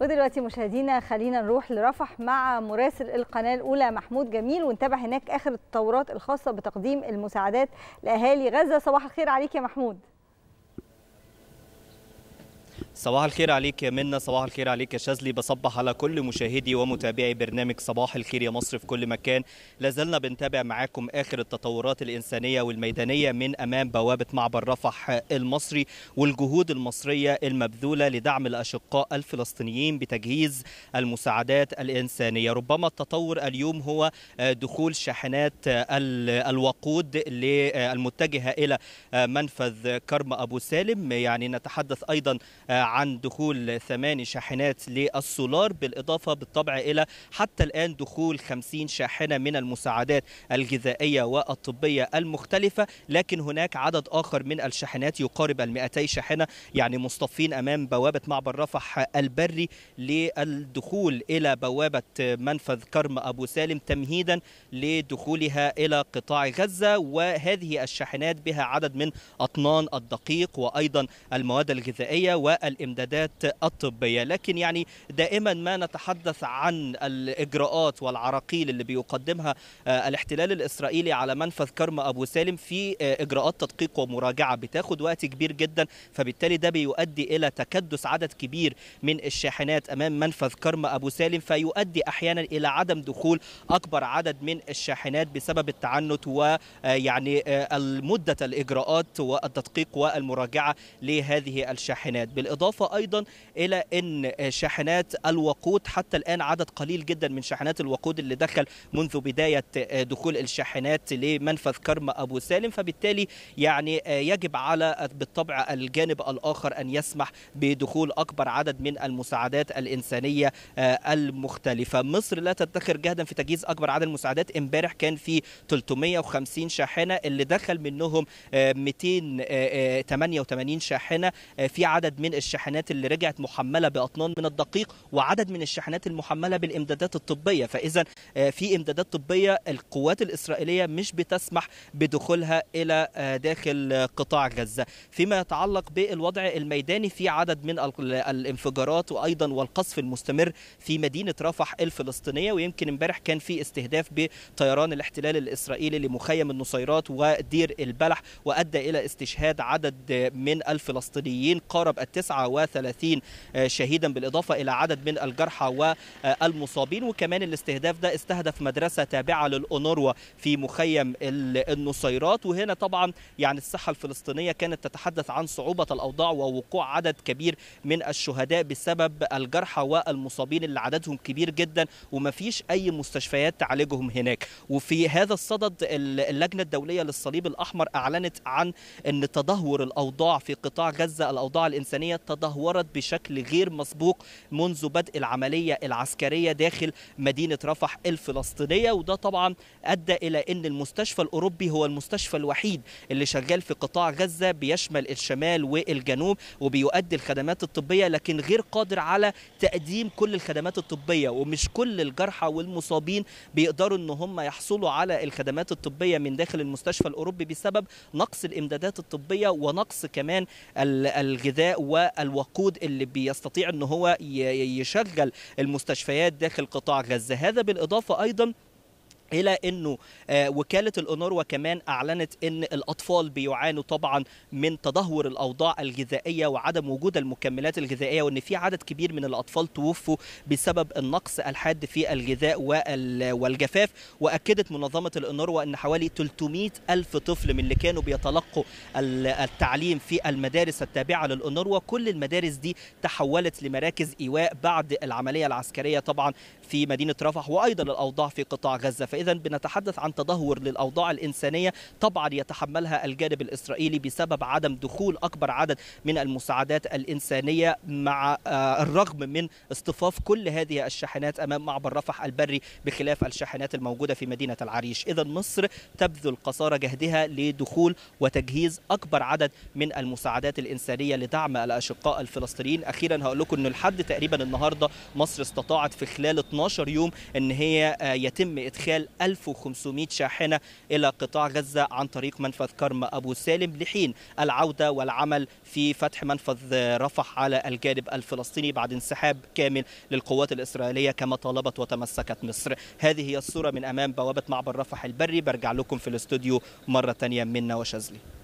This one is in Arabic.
ودلوقتي مشاهدينا خلينا نروح لرفح مع مراسل القناه الاولى محمود جميل ونتابع هناك اخر التطورات الخاصه بتقديم المساعدات لاهالي غزه صباح الخير عليك يا محمود صباح الخير عليك يا منى صباح الخير عليك يا شاذلي بصبح على كل مشاهدي ومتابعي برنامج صباح الخير يا مصر في كل مكان لازلنا بنتابع معاكم اخر التطورات الانسانيه والميدانيه من امام بوابه معبر رفح المصري والجهود المصريه المبذوله لدعم الاشقاء الفلسطينيين بتجهيز المساعدات الانسانيه ربما التطور اليوم هو دخول شاحنات الوقود المتجهه الى منفذ كرم ابو سالم يعني نتحدث ايضا عن دخول ثماني شاحنات للسولار بالإضافة بالطبع إلى حتى الآن دخول 50 شاحنة من المساعدات الغذائية والطبية المختلفة لكن هناك عدد آخر من الشاحنات يقارب ال 200 شاحنة يعني مصطفين أمام بوابة معبر رفح البري للدخول إلى بوابة منفذ كرم أبو سالم تمهيدا لدخولها إلى قطاع غزة وهذه الشاحنات بها عدد من أطنان الدقيق وأيضا المواد الغذائية والإنسان الامدادات الطبيه لكن يعني دائما ما نتحدث عن الاجراءات والعراقيل اللي بيقدمها آه، الاحتلال الاسرائيلي على منفذ كرم ابو سالم في آه، اجراءات تدقيق ومراجعه بتاخد وقت كبير جدا فبالتالي ده بيؤدي الى تكدس عدد كبير من الشاحنات امام منفذ كرم ابو سالم فيؤدي احيانا الى عدم دخول اكبر عدد من الشاحنات بسبب التعنت ويعني آه، مده الاجراءات والتدقيق والمراجعه لهذه الشاحنات بالاضافه بالإضافة أيضا إلى أن شاحنات الوقود حتى الآن عدد قليل جدا من شاحنات الوقود اللي دخل منذ بداية آه، دخول الشاحنات لمنفذ كرم أبو سالم فبالتالي يعني آه، يجب على آه، بالطبع الجانب الآخر أن يسمح بدخول أكبر عدد من المساعدات الإنسانية المختلفة مصر لا تدخر جهدا في تجهيز أكبر عدد المساعدات امبارح كان في 350 شاحنة اللي دخل منهم 288 شاحنة في عدد من الشاحنات الشاحنات اللي رجعت محمله باطنان من الدقيق وعدد من الشاحنات المحمله بالامدادات الطبيه فاذا آه، في امدادات طبيه القوات الاسرائيليه مش بتسمح بدخولها الى آه، داخل آه، قطاع غزه فيما يتعلق بالوضع الميداني في عدد من الانفجارات وايضا والقصف المستمر في مدينه رفح الفلسطينيه ويمكن امبارح كان في استهداف بطيران الاحتلال الاسرائيلي لمخيم النصيرات ودير البلح وادى الى استشهاد عدد من الفلسطينيين قارب التسعه 39 آه، شهيدا بالإضافة إلى عدد من الجرحى والمصابين وكمان الاستهداف ده استهدف مدرسة تابعة للأونروا في مخيم النصيرات وهنا طبعا يعني الصحة الفلسطينية كانت تتحدث عن صعوبة الأوضاع ووقوع عدد كبير من الشهداء بسبب الجرحى والمصابين اللي عددهم كبير جدا وما فيش أي مستشفيات تعالجهم هناك وفي هذا الصدد اللجنة الدولية للصليب الأحمر أعلنت عن أن تدهور الأوضاع في قطاع غزة الأوضاع الإنسانية تدهورت بشكل غير مسبوق منذ بدء العملية العسكرية داخل مدينة رفح الفلسطينية وده طبعا أدى إلى أن المستشفى الأوروبي هو المستشفى الوحيد اللي شغال في قطاع غزة بيشمل الشمال والجنوب وبيؤدي الخدمات الطبية لكن غير قادر على تقديم كل الخدمات الطبية ومش كل الجرحى والمصابين بيقدروا أن هم يحصلوا على الخدمات الطبية من داخل المستشفى الأوروبي بسبب نقص الإمدادات الطبية ونقص كمان الغذاء و الوقود اللي بيستطيع ان هو يشغل المستشفيات داخل قطاع غزه هذا بالاضافه ايضا الى انه آه، وكاله الانوروا كمان اعلنت ان الاطفال بيعانوا طبعا من تدهور الاوضاع الغذائيه وعدم وجود المكملات الغذائيه وان في عدد كبير من الاطفال توفوا بسبب النقص الحاد في الغذاء والجفاف واكدت منظمه الانوروا ان حوالي 300 الف طفل من اللي كانوا بيتلقوا التعليم في المدارس التابعه للانوروا كل المدارس دي تحولت لمراكز ايواء بعد العمليه العسكريه طبعا في مدينه رفح وايضا الاوضاع في قطاع غزه فإذا بنتحدث عن تدهور للأوضاع الإنسانية طبعا يتحملها الجانب الإسرائيلي بسبب عدم دخول أكبر عدد من المساعدات الإنسانية مع آه، الرغم من اصطفاف كل هذه الشاحنات أمام معبر رفح البري بخلاف الشاحنات الموجودة في مدينة العريش إذا مصر تبذل قصارى جهدها لدخول وتجهيز أكبر عدد من المساعدات الإنسانية لدعم الأشقاء الفلسطينيين أخيرا هقول لكم أن لحد تقريبا النهاردة مصر استطاعت في خلال 12 يوم أن هي آه، يتم إدخال 1500 شاحنة إلى قطاع غزة عن طريق منفذ كرم أبو سالم لحين العودة والعمل في فتح منفذ رفح على الجانب الفلسطيني بعد انسحاب كامل للقوات الإسرائيلية كما طالبت وتمسكت مصر هذه هي الصورة من أمام بوابة معبر رفح البري برجع لكم في الاستوديو مرة ثانية من وشاذلي